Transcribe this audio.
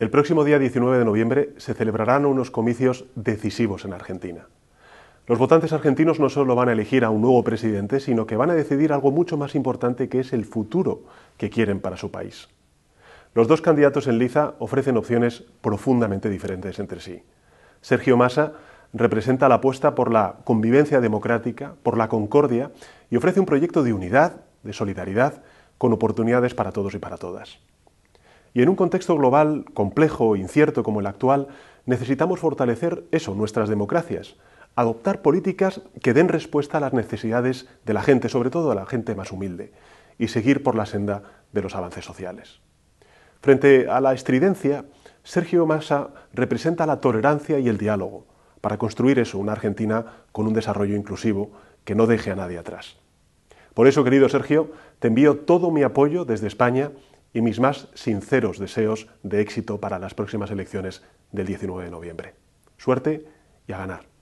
El próximo día 19 de noviembre se celebrarán unos comicios decisivos en Argentina. Los votantes argentinos no solo van a elegir a un nuevo presidente, sino que van a decidir algo mucho más importante que es el futuro que quieren para su país. Los dos candidatos en liza ofrecen opciones profundamente diferentes entre sí. Sergio Massa representa la apuesta por la convivencia democrática, por la concordia y ofrece un proyecto de unidad, de solidaridad, con oportunidades para todos y para todas. Y en un contexto global complejo e incierto como el actual, necesitamos fortalecer eso, nuestras democracias, adoptar políticas que den respuesta a las necesidades de la gente, sobre todo a la gente más humilde, y seguir por la senda de los avances sociales. Frente a la estridencia, Sergio Massa representa la tolerancia y el diálogo para construir eso, una Argentina con un desarrollo inclusivo que no deje a nadie atrás. Por eso, querido Sergio, te envío todo mi apoyo desde España y mis más sinceros deseos de éxito para las próximas elecciones del 19 de noviembre. Suerte y a ganar.